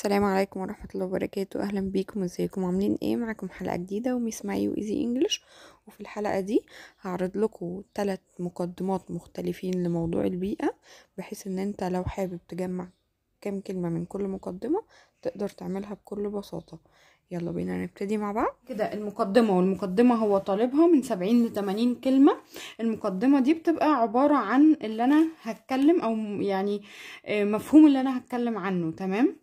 السلام عليكم ورحمة الله وبركاته أهلا بيكم ازيكم عاملين ايه معاكم حلقة جديدة وميس معي وإيزي انجلش وفي الحلقة دي هعرض لكم ثلاث مقدمات مختلفين لموضوع البيئة بحيث ان انت لو حابب تجمع كام كلمة من كل مقدمة تقدر تعملها بكل بساطة يلا بينا نبتدي مع بعض كده المقدمة والمقدمة هو طالبها من سبعين لثمانين كلمة المقدمة دي بتبقى عبارة عن اللي أنا هتكلم أو يعني آه، مفهوم اللي أنا هتكلم عنه تمام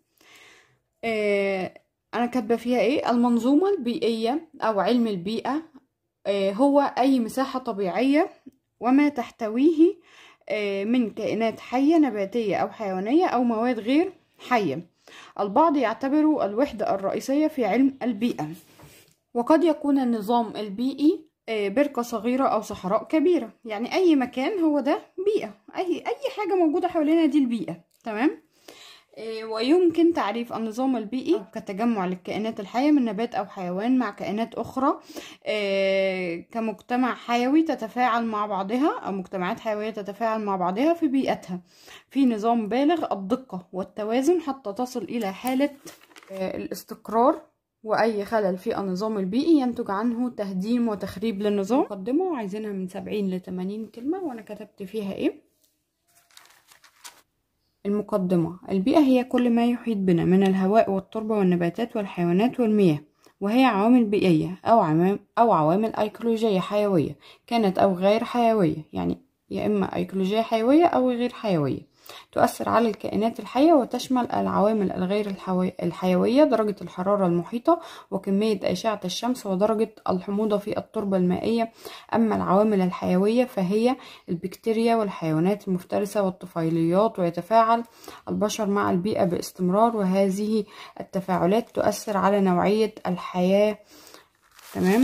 آه، انا كاتبه فيها ايه المنظومه البيئيه او علم البيئه آه، هو اي مساحه طبيعيه وما تحتويه آه، من كائنات حيه نباتيه او حيوانيه او مواد غير حيه البعض يعتبر الوحده الرئيسيه في علم البيئه وقد يكون النظام البيئي بركة صغيرة أو صحراء كبيرة يعني أي مكان هو ده بيئة أي, أي حاجة موجودة حوالينا دي البيئة تمام إيه، ويمكن تعريف النظام البيئي آه. كتجمع للكائنات الحية من نبات أو حيوان مع كائنات أخرى إيه، كمجتمع حيوي تتفاعل مع بعضها أو مجتمعات حيوية تتفاعل مع بعضها في بيئتها في نظام بالغ الدقة والتوازن حتى تصل إلى حالة إيه، الاستقرار وأي خلل في النظام البيئي ينتج عنه تهديم وتخريب للنظام قدمه عايزينها من 70 ل 80 كلمة وأنا كتبت فيها إيه المقدمة البيئة هي كل ما يحيط بنا من الهواء والتربة والنباتات والحيوانات والمياه وهي عوامل بيئية أو, عوام أو عوامل أيكولوجية حيوية كانت أو غير حيوية يعني يا إما أيكولوجية حيوية أو غير حيوية تؤثر على الكائنات الحية وتشمل العوامل الغير الحيوية درجة الحرارة المحيطة وكمية أشعة الشمس ودرجة الحموضة في التربة المائية أما العوامل الحيوية فهي البكتيريا والحيوانات المفترسة والطفيليات ويتفاعل البشر مع البيئة باستمرار وهذه التفاعلات تؤثر على نوعية الحياة تمام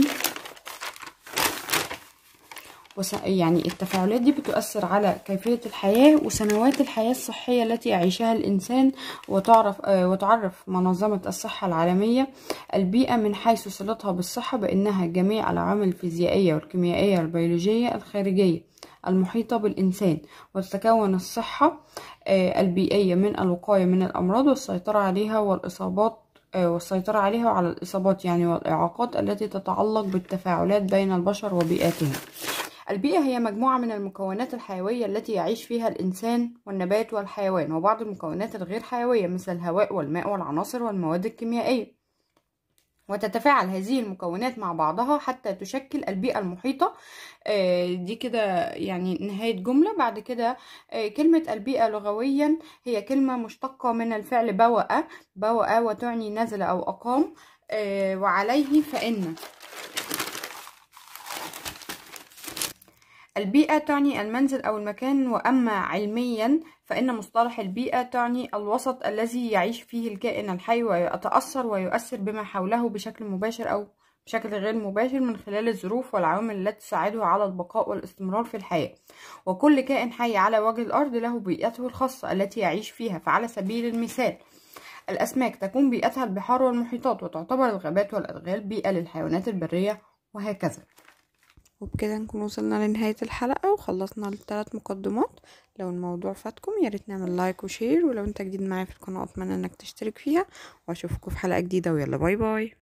وس... يعني التفاعلات دي بتؤثر على كيفية الحياة وسنوات الحياة الصحية التي يعيشها الإنسان وتعرف آه، وتعرف منظمة الصحة العالمية البيئة من حيث صلتها بالصحة بأنها جميع العوامل الفيزيائية والكيميائية والبيولوجية الخارجية المحيطة بالإنسان وتتكون الصحة آه، البيئية من الوقاية من الأمراض والسيطرة عليها والإصابات آه، والسيطرة عليها وعلى الإصابات يعني والإعاقات التي تتعلق بالتفاعلات بين البشر وبيئاتهم البيئة هي مجموعة من المكونات الحيوية التي يعيش فيها الإنسان والنبات والحيوان وبعض المكونات الغير حيوية مثل الهواء والماء والعناصر والمواد الكيميائية وتتفاعل هذه المكونات مع بعضها حتى تشكل البيئة المحيطة آه، دي كده يعني نهاية جملة بعد كده آه، كلمة البيئة لغويا هي كلمة مشتقة من الفعل بوأ بوأ وتعني نزل أو أقام آه، وعليه فإن البيئة تعني المنزل أو المكان وأما علميا فإن مصطلح البيئة تعني الوسط الذي يعيش فيه الكائن الحي ويتأثر ويؤثر بما حوله بشكل مباشر أو بشكل غير مباشر من خلال الظروف والعوامل التي تساعده على البقاء والاستمرار في الحياة وكل كائن حي على وجه الأرض له بيئته الخاصة التي يعيش فيها فعلى سبيل المثال الأسماك تكون بيئتها البحار والمحيطات وتعتبر الغابات والأدغال بيئة للحيوانات البرية وهكذا وبكده نكون وصلنا لنهاية الحلقة وخلصنا الثلاث مقدمات لو الموضوع فاتكم ياريت نعمل لايك وشير ولو انت جديد معايا في القناة اتمنى انك تشترك فيها واشوفكم في حلقة جديدة ويلا باي باي